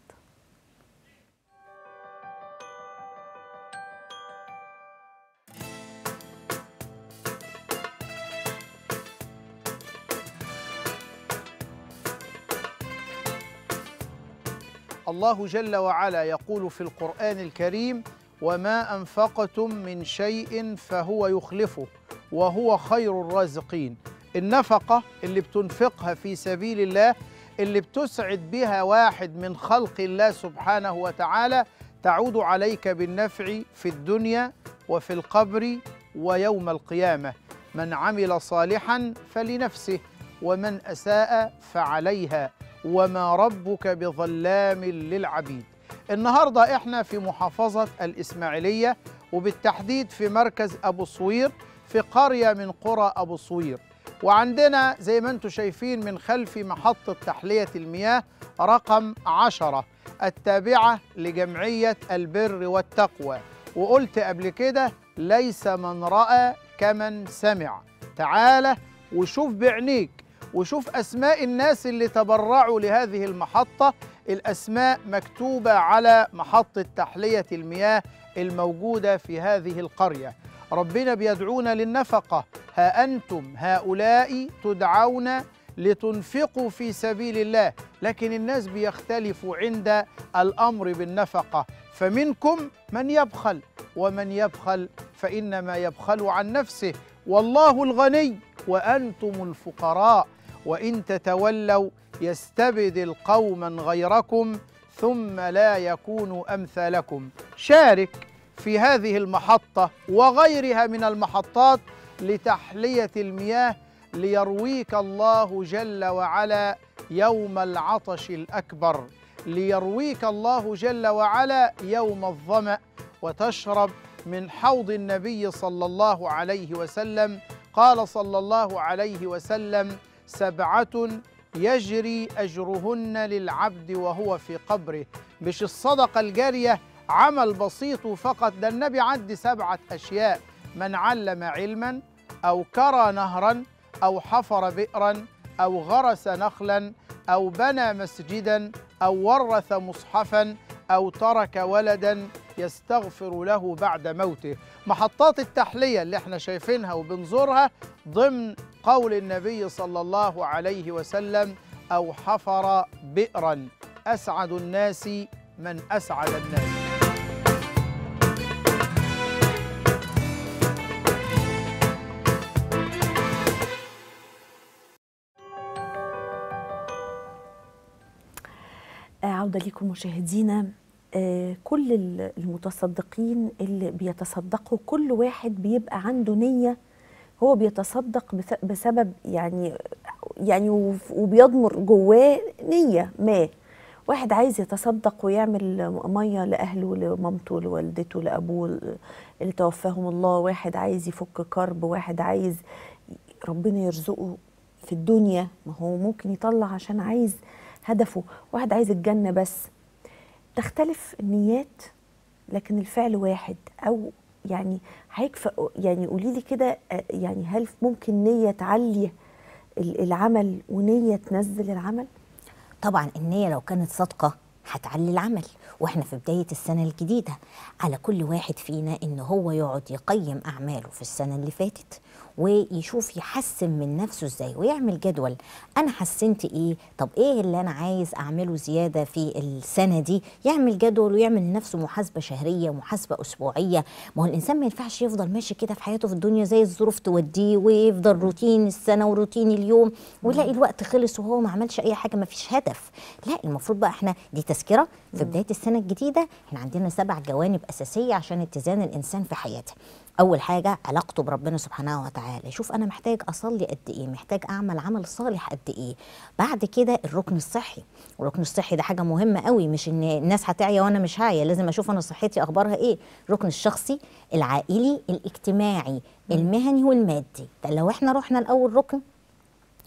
الله جل وعلا يقول في القرآن الكريم وما أنفقتم من شيء فهو يخلفه وهو خير الرازقين النفقة اللي بتنفقها في سبيل الله اللي بتسعد بها واحد من خلق الله سبحانه وتعالى تعود عليك بالنفع في الدنيا وفي القبر ويوم القيامة من عمل صالحا فلنفسه ومن أساء فعليها وما ربك بظلام للعبيد النهاردة احنا في محافظة الإسماعيلية وبالتحديد في مركز أبو صوير في قرية من قرى أبو صوير وعندنا زي ما انتم شايفين من خلف محطة تحلية المياه رقم عشرة التابعة لجمعية البر والتقوى وقلت قبل كده ليس من رأى كمن سمع تعالى وشوف بعينيك وشوف أسماء الناس اللي تبرعوا لهذه المحطة الأسماء مكتوبة على محطة تحلية المياه الموجودة في هذه القرية ربنا بيدعونا للنفقة ها أنتم هؤلاء تدعون لتنفقوا في سبيل الله لكن الناس بيختلفوا عند الأمر بالنفقة فمنكم من يبخل ومن يبخل فإنما يبخل عن نفسه والله الغني وأنتم الفقراء وإن تتولوا يستبدل قوما غيركم ثم لا يكونوا أمثالكم شارك في هذه المحطة وغيرها من المحطات لتحلية المياه ليرويك الله جل وعلا يوم العطش الأكبر ليرويك الله جل وعلا يوم الظمأ وتشرب من حوض النبي صلى الله عليه وسلم قال صلى الله عليه وسلم سبعة يجري أجرهن للعبد وهو في قبره مش الصدقة الجارية عمل بسيط فقط ده النبي عد سبعة أشياء من علم علما أو كرى نهرا أو حفر بئرا أو غرس نخلا أو بنى مسجدا أو ورث مصحفا أو ترك ولدا يستغفر له بعد موته محطات التحلية اللي احنا شايفينها وبنزورها ضمن قول النبي صلى الله عليه وسلم أو حفر بئرا أسعد الناس من أسعد الناس عودة لكم مشاهدينا آه، كل المتصدقين اللي بيتصدقوا كل واحد بيبقى عنده نية هو بيتصدق بسبب يعني يعني وبيضمر جواه نيه ما واحد عايز يتصدق ويعمل ميه لاهله لمامته لوالدته لابوه اللي توفاهم الله واحد عايز يفك كرب واحد عايز ربنا يرزقه في الدنيا ما هو ممكن يطلع عشان عايز هدفه واحد عايز الجنه بس تختلف النيات لكن الفعل واحد او يعني حضرتك يعني قولي لي كده آه، يعني هل ممكن نيه تعلي العمل ونيه تنزل العمل؟ طبعا النيه لو كانت صادقه هتعلي العمل واحنا في بداية السنة الجديدة على كل واحد فينا ان هو يقعد يقيم اعماله في السنة اللي فاتت ويشوف يحسن من نفسه ازاي ويعمل جدول انا حسنت ايه طب ايه اللي انا عايز اعمله زيادة في السنة دي يعمل جدول ويعمل لنفسه محاسبة شهرية محاسبة اسبوعية ما هو الانسان ما ينفعش يفضل ماشي كده في حياته في الدنيا زي الظروف توديه ويفضل روتين السنة وروتين اليوم ويلاقي الوقت خلص وهو ما عملش اي حاجة ما فيش هدف لا المفروض بقى احنا دي تس التذكره في بدايه السنه الجديده احنا عندنا سبع جوانب اساسيه عشان اتزان الانسان في حياته اول حاجه علاقته بربنا سبحانه وتعالى شوف انا محتاج اصلي قد ايه محتاج اعمل عمل صالح قد ايه بعد كده الركن الصحي الركن الصحي ده حاجه مهمه قوي مش ان الناس هتعيا وانا مش هعيا لازم اشوف انا صحتي اخبارها ايه الركن الشخصي العائلي الاجتماعي المهني والمادي لو احنا رحنا لاول ركن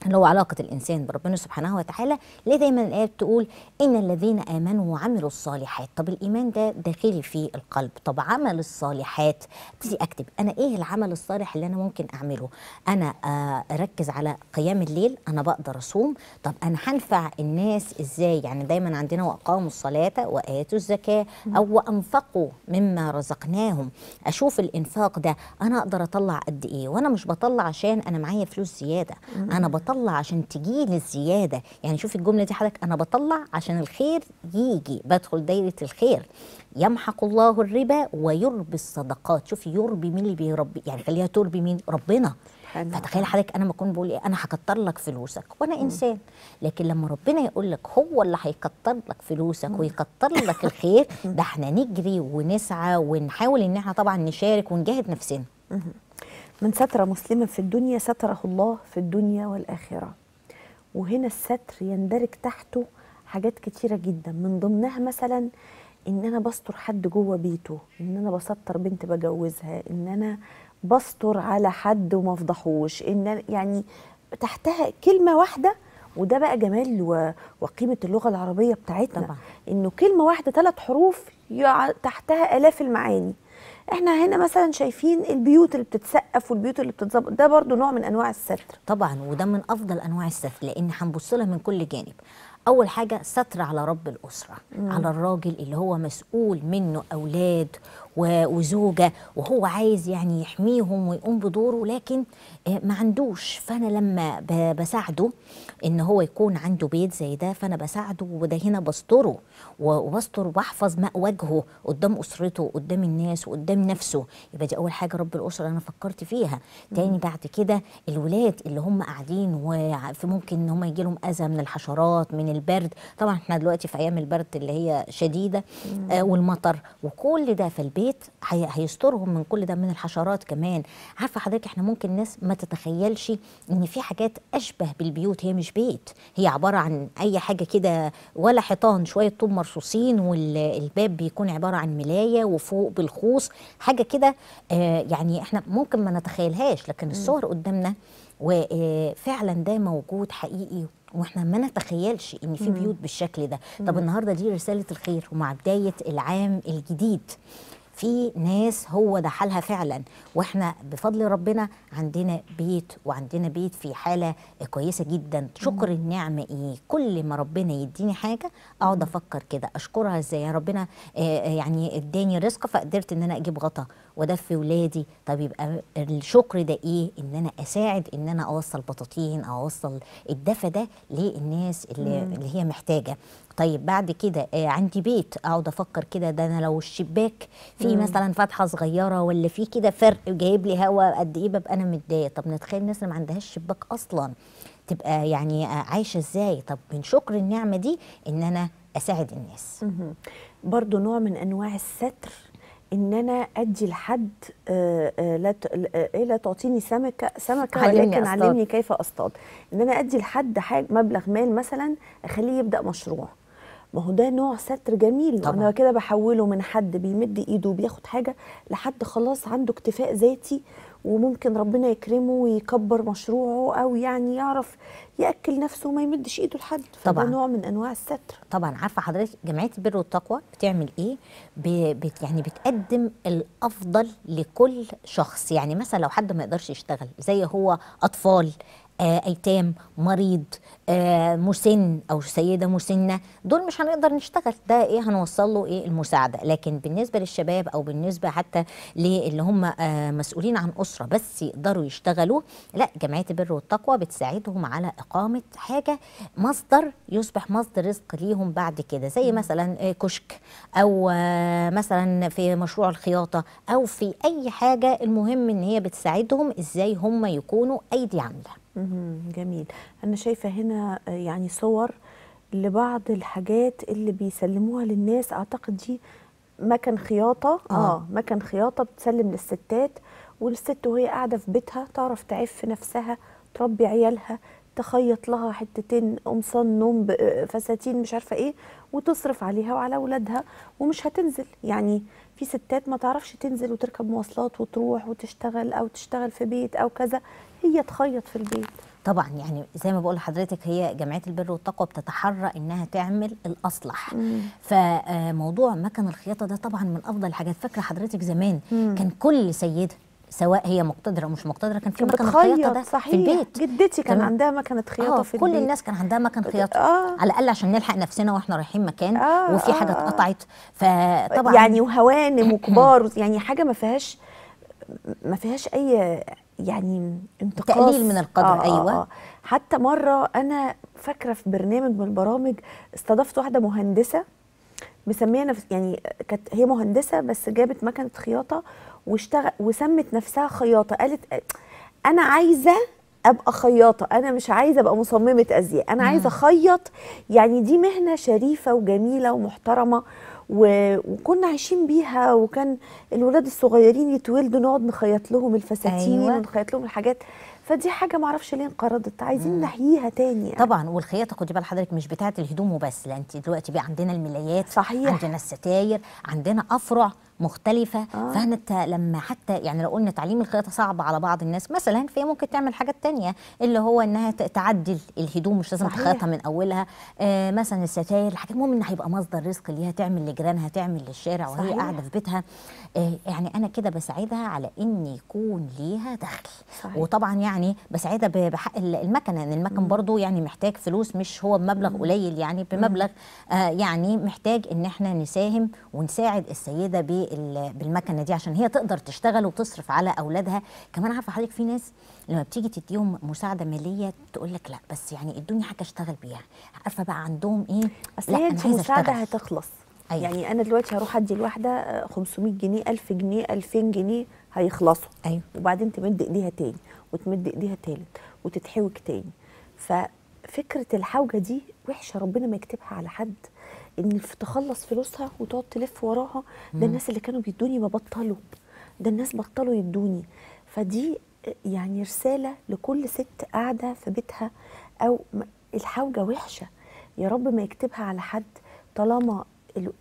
اللي هو علاقة الإنسان بربنا سبحانه وتعالى ليه دايما الآية بتقول إن الذين آمنوا وعملوا الصالحات طب الإيمان ده داخلي في القلب طب عمل الصالحات ابتدي أكتب أنا إيه العمل الصالح اللي أنا ممكن أعمله أنا آه، أركز على قيام الليل أنا بقدر أصوم طب أنا هنفع الناس إزاي يعني دايما عندنا وأقاموا الصلاة وآتوا الزكاة أو وأنفقوا مما رزقناهم أشوف الإنفاق ده أنا أقدر أطلع قد إيه وأنا مش بطلع عشان أنا معايا فلوس زيادة أنا بطلع بطلع عشان تجيلي الزياده يعني شوف الجمله دي حضرتك انا بطلع عشان الخير يجي بدخل دايره الخير يمحق الله الربا ويربي الصدقات شوف يربي مين اللي بيربي يعني خليها تربي مين ربنا فتخيل حضرتك انا ما اكون بقول ايه انا هكتر لك فلوسك وانا انسان لكن لما ربنا يقول لك هو اللي هيكتر لك فلوسك ويكتر لك الخير [laughs] ده احنا نجري ونسعى ونحاول ان احنا طبعا نشارك ونجاهد نفسنا من ستر مسلما في الدنيا ستره الله في الدنيا والآخرة وهنا الستر يندرج تحته حاجات كتيرة جدا من ضمنها مثلا ان انا بستر حد جوه بيته ان انا بستر بنت بجوزها ان انا بستر على حد وما افضحوش ان أنا يعني تحتها كلمة واحدة وده بقى جمال وقيمة اللغة العربية بتاعتنا طبعا. إنه كلمة واحدة ثلاث حروف تحتها آلاف المعاني احنا هنا مثلا شايفين البيوت اللي بتتسقف والبيوت اللي بتتظبط ده برضو نوع من انواع الستر طبعا وده من افضل انواع الستر لان هنبص لها من كل جانب اول حاجه ستر على رب الاسره مم. على الراجل اللي هو مسؤول منه اولاد وزوجه وهو عايز يعني يحميهم ويقوم بدوره لكن آه، ما عندوش فانا لما بساعده ان هو يكون عنده بيت زي ده فانا بساعده وده هنا بستره وبستر واحفظ ماء وجهه قدام اسرته قدام الناس وقدام نفسه يبقى دي اول حاجه رب الاسره انا فكرت فيها تاني بعد كده الولاد اللي هم قاعدين وممكن ان هم يجي لهم اذى من الحشرات من البرد طبعا احنا دلوقتي في ايام البرد اللي هي شديده آه والمطر وكل ده في البيت هي هيسترهم من كل ده من الحشرات كمان عارفه حضرتك احنا ممكن الناس ما تتخيلش ان في حاجات اشبه بالبيوت هي مش مش بيت هي عبارة عن أي حاجة كده ولا حيطان شوية طوب مرصوصين والباب بيكون عبارة عن ملاية وفوق بالخوص حاجة كده آه، يعني احنا ممكن ما نتخيلهاش لكن الصور قدامنا وفعلا آه، ده موجود حقيقي واحنا ما نتخيلش ان في بيوت بالشكل ده طب النهارده دي رساله الخير ومع بدايه العام الجديد في ناس هو ده حالها فعلا واحنا بفضل ربنا عندنا بيت وعندنا بيت في حاله كويسه جدا شكر النعم ايه كل ما ربنا يديني حاجه اقعد افكر كده اشكرها ازاي ربنا آه، آه، يعني اداني رزق فقدرت ان انا اجيب غطا وادفي ولادي طب يبقى الشكر ده ايه ان انا اساعد ان انا اوصل بطاطين او اوصل الدفى ده للناس اللي, اللي هي محتاجه طيب بعد كده آه عندي بيت اقعد افكر كده ده انا لو الشباك في مثلا فتحه صغيره ولا في كده فرق جايب لي هواء قد ايه ببقى انا متضايقه طب نتخيل الناس اللي ما عندهاش شباك اصلا تبقى يعني آه، عايشه ازاي طب من شكر النعمه دي ان انا اساعد الناس برضو نوع من انواع الستر ان انا ادي لحد آه، آه، لا آه، إيه، لا تعطيني سمكه سمكه علمني ولكن علمني كيف اصطاد ان انا ادي لحد مبلغ مال مثلا اخليه يبدا مشروع ما هو ده نوع ستر جميل طبعا. انا كده بحوله من حد بيمد ايده وبياخد حاجه لحد خلاص عنده اكتفاء ذاتي وممكن ربنا يكرمه ويكبر مشروعه او يعني يعرف ياكل نفسه وما يمدش ايده لحد طبعا نوع من انواع الستر طبعا عارفه حضرتك جمعيه البر والتقوى بتعمل ايه بت يعني بتقدم الافضل لكل شخص يعني مثلا لو حد ما يقدرش يشتغل زي هو اطفال آه ايتام مريض آه، مسن او سيده مسنه دول مش هنقدر نشتغل ده ايه هنوصل له ايه المساعده لكن بالنسبه للشباب او بالنسبه حتى للي هم آه، مسؤولين عن اسره بس يقدروا يشتغلوا لا جمعيه البر والتقوى بتساعدهم على اقامه حاجه مصدر يصبح مصدر رزق ليهم بعد كده زي مثلا آه، كشك او مثلا في مشروع الخياطه او في اي حاجه المهم ان هي بتساعدهم ازاي هم يكونوا ايدي عامله جميل انا شايفه هنا آه، يعني صور لبعض الحاجات اللي بيسلموها للناس اعتقد دي مكن خياطه اه, آه مكن خياطه بتسلم للستات والست وهي قاعده في بيتها تعرف تعف نفسها تربي عيالها تخيط لها حتتين قمصان نوم آه، فساتين مش عارفه ايه وتصرف عليها وعلى اولادها ومش هتنزل يعني في ستات ما تعرفش تنزل وتركب مواصلات وتروح وتشتغل او تشتغل في بيت او كذا هي تخيط في البيت طبعا يعني زي ما بقول لحضرتك هي جمعيه البر والتقوى بتتحرى انها تعمل الاصلح مم. فموضوع مكن الخياطه ده طبعا من افضل الحاجات فاكره حضرتك زمان مم. كان كل سيده سواء هي مقتدره مش مقتدره كان في مكنه خياطه ده صحيح. في البيت جدتي كان تمام. عندها مكنه آه، خياطه آه في كل البيت كل الناس كان عندها مكنه آه. خياطه آه. على الاقل عشان نلحق نفسنا واحنا رايحين مكان آه وفي حاجه آه. اتقطعت فطبعا يعني وهوانم وكبار يعني حاجه ما فيهاش ما فيهاش اي يعني انتقاص تقليل من القدر آه،, آه ايوه آه. حتى مره انا فاكره في برنامج من البرامج استضفت واحده مهندسه مسميه نفس يعني كانت هي مهندسه بس جابت مكنه خياطه واشتغل وسمت نفسها خياطه قالت انا عايزه ابقى خياطه انا مش عايزه ابقى مصممه ازياء انا عايزه اخيط يعني دي مهنه شريفه وجميله ومحترمه وكنا عايشين بيها وكان الولاد الصغيرين يتولدوا نقعد نخيط لهم الفساتين أيوة. ونخيط لهم الحاجات فدي حاجه ما اعرفش ليه انقرضت عايزين نحييها تاني يعني. طبعا والخياطه خدي بال حضرتك مش بتاعه الهدوم وبس لا انت دلوقتي بقى عندنا الملايات صحيح عندنا الستاير عندنا افرع مختلفه آه. فانت لما حتى يعني لو قلنا تعليم الخياطه صعب على بعض الناس مثلا فهي ممكن تعمل حاجات تانية اللي هو انها تعدل الهدوم مش لازم تخيطها من اولها آه مثلا الستاير الحاجات المهم ان هيبقى مصدر رزق ليها تعمل لجيرانها تعمل للشارع وهي قاعده في بيتها آه يعني انا كده بساعدها على ان يكون ليها دخل صحيح. وطبعا يعني بساعدها بحق المكنه ان المكن برضو يعني محتاج فلوس مش هو بمبلغ قليل يعني بمبلغ آه يعني محتاج ان احنا نساهم ونساعد السيده ب بالمكنه دي عشان هي تقدر تشتغل وتصرف على اولادها كمان عارفه حضرتك في ناس لما بتيجي تديهم مساعده ماليه تقول لك لا بس يعني ادوني حاجه اشتغل بيها عارفه بقى عندهم ايه اصل هي المساعده هتخلص أيوة. يعني انا دلوقتي هروح ادي الواحده 500 آه، جنيه 1000 جنيه 2000 جنيه هيخلصوا أيوة. وبعدين تمد ايديها تاني وتمد ايديها تالت وتتحوج تاني ففكره الحوجه دي وحشه ربنا ما يكتبها على حد ان تخلص فلوسها وتقعد تلف وراها ده الناس اللي كانوا بيدوني ببطلوا ده الناس بطلوا يدوني فدي يعني رساله لكل ست قاعده في بيتها او الحوجه وحشه يا رب ما يكتبها على حد طالما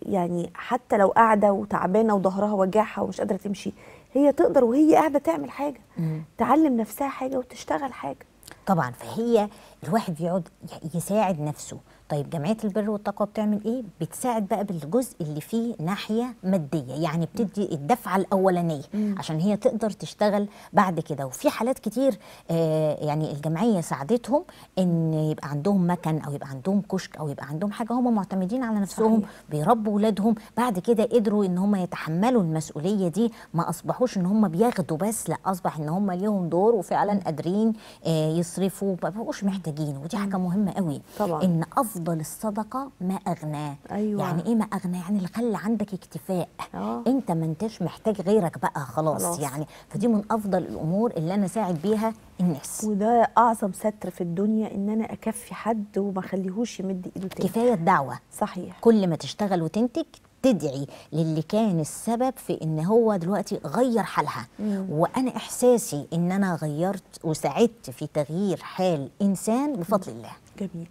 يعني حتى لو قاعده وتعبانه وظهرها وجعها ومش قادره تمشي هي تقدر وهي قاعده تعمل حاجه مم. تعلم نفسها حاجه وتشتغل حاجه طبعا فهي الواحد يقعد يساعد نفسه طيب جمعيه البر والتقوى بتعمل ايه بتساعد بقى بالجزء اللي فيه ناحيه ماديه يعني بتدي الدفعه الاولانيه عشان هي تقدر تشتغل بعد كده وفي حالات كتير آه يعني الجمعيه ساعدتهم ان يبقى عندهم مكن او يبقى عندهم كشك او يبقى عندهم حاجه هم معتمدين على نفسهم صحيح. بيربوا اولادهم بعد كده قدروا ان هم يتحملوا المسؤوليه دي ما اصبحوش ان هم بياخدوا بس لا اصبح ان هم ليهم دور وفعلا قادرين آه يصرفوا ما بقوش محتاجين ودي حاجه مهمه قوي طبعا ان افضل افضل الصدقه ما اغناه أيوة. يعني ايه ما اغناه يعني اللي خلى عندك اكتفاء أوه. انت ما انتش محتاج غيرك بقى خلاص, خلاص يعني فدي من افضل الامور اللي انا ساعد بيها الناس وده اعظم ستر في الدنيا ان انا اكفي حد وما اخليهوش يمد ايده تاني كفايه الدعوه صحيح كل ما تشتغل وتنتج تدعي للي كان السبب في ان هو دلوقتي غير حالها مم. وانا احساسي ان انا غيرت وساعدت في تغيير حال انسان بفضل مم. الله جميل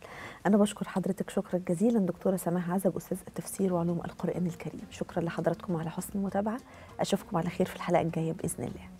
انا بشكر حضرتك شكرا جزيلا دكتوره سماح عزب استاذ التفسير وعلوم القران الكريم شكرا لحضراتكم على حسن المتابعه اشوفكم على خير في الحلقه الجايه باذن الله